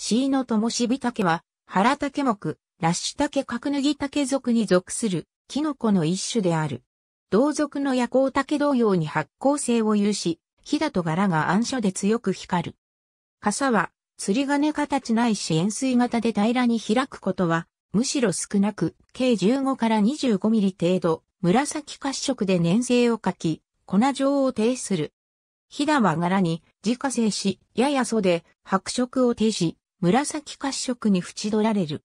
椎のともしびタケは、原竹目、ラッシュ竹角脱ぎ竹属に属する、キノコの一種である。同属の夜タ竹同様に発光性を有し、ヒダと柄が暗所で強く光る。傘は、釣り金形ないし円錐型で平らに開くことは、むしろ少なく、計15から25ミリ程度、紫褐色で粘性を欠き、粉状を呈する。ヒダは柄に自家製し、やや袖、白色を呈し、紫褐色に縁取られる。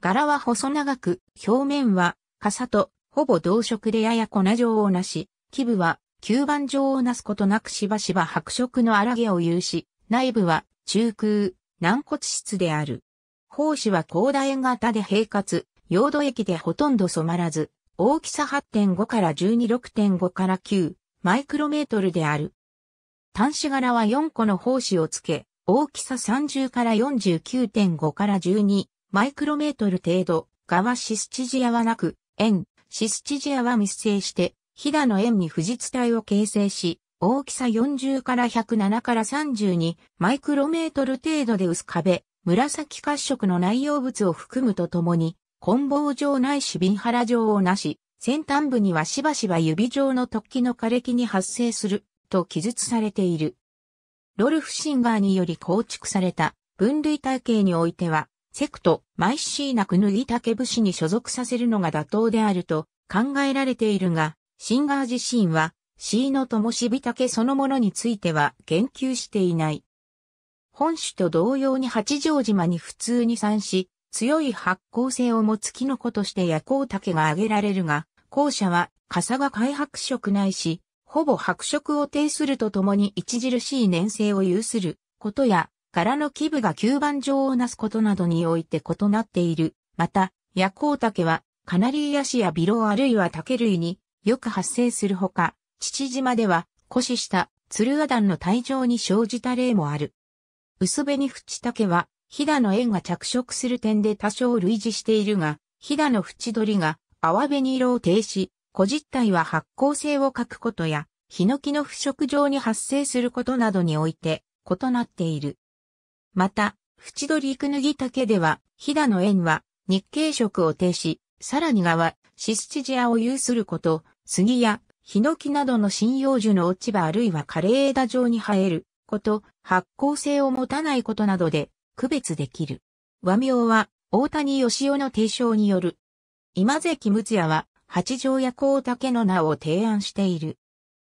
柄は細長く、表面は傘とほぼ同色でやや粉状をなし、基部は吸盤状をなすことなくしばしば白色の荒毛を有し、内部は中空、軟骨質である。胞子は高大型で平滑、溶土液でほとんど染まらず、大きさ8.5から126.5から9マイクロメートルである。端子柄は4個の胞子をつけ、大きさ30から49.5から12マイクロメートル程度、ガシスチジアはなく、円、シスチジアは密生して、ヒダの円に不実体を形成し、大きさ40から107から32マイクロメートル程度で薄壁、紫褐色の内容物を含むとともに、棍棒状ないし瓶腹状をなし、先端部にはしばしば指状の突起の枯れ木に発生すると記述されている。ロルフ・シンガーにより構築された分類体系においては、セクト、マイシーナクヌギタケブシに所属させるのが妥当であると考えられているが、シンガー自身は、シーノともシビタケそのものについては言及していない。本種と同様に八丈島に普通に産し、強い発酵性を持つキノコとして夜光竹が挙げられるが、後者は、傘が開白色ないし、ほぼ白色を呈するとともに著しい粘性を有することや、柄の基部が吸盤状をなすことなどにおいて異なっている。また、夜光竹は、カナリーヤシやビロウあるいは竹類によく発生するほか、父島では、枯死した鶴ア団の退場に生じた例もある。薄紅淵竹は、ヒダの縁が着色する点で多少類似しているが、ヒダの縁取りが淡紅色を停止、古実体は発光性を欠くことや、ヒノキの腐食状に発生することなどにおいて異なっている。また、縁取りヌギぎ竹では、ヒダの縁は日系色を呈し、さらに側、シスチジアを有すること、杉やヒノキなどの針葉樹の落ち葉あるいは枯れ枝状に生えること、発光性を持たないことなどで区別できる。和名は大谷義雄の提唱による。今関睦也は八条夜行竹の名を提案している。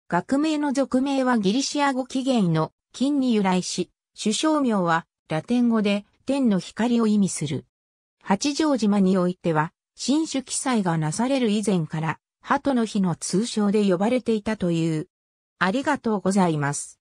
学名の俗名はギリシア語起源の金に由来し、首相名はラテン語で天の光を意味する。八丈島においては、新種記載がなされる以前から、鳩の日の通称で呼ばれていたという。ありがとうございます。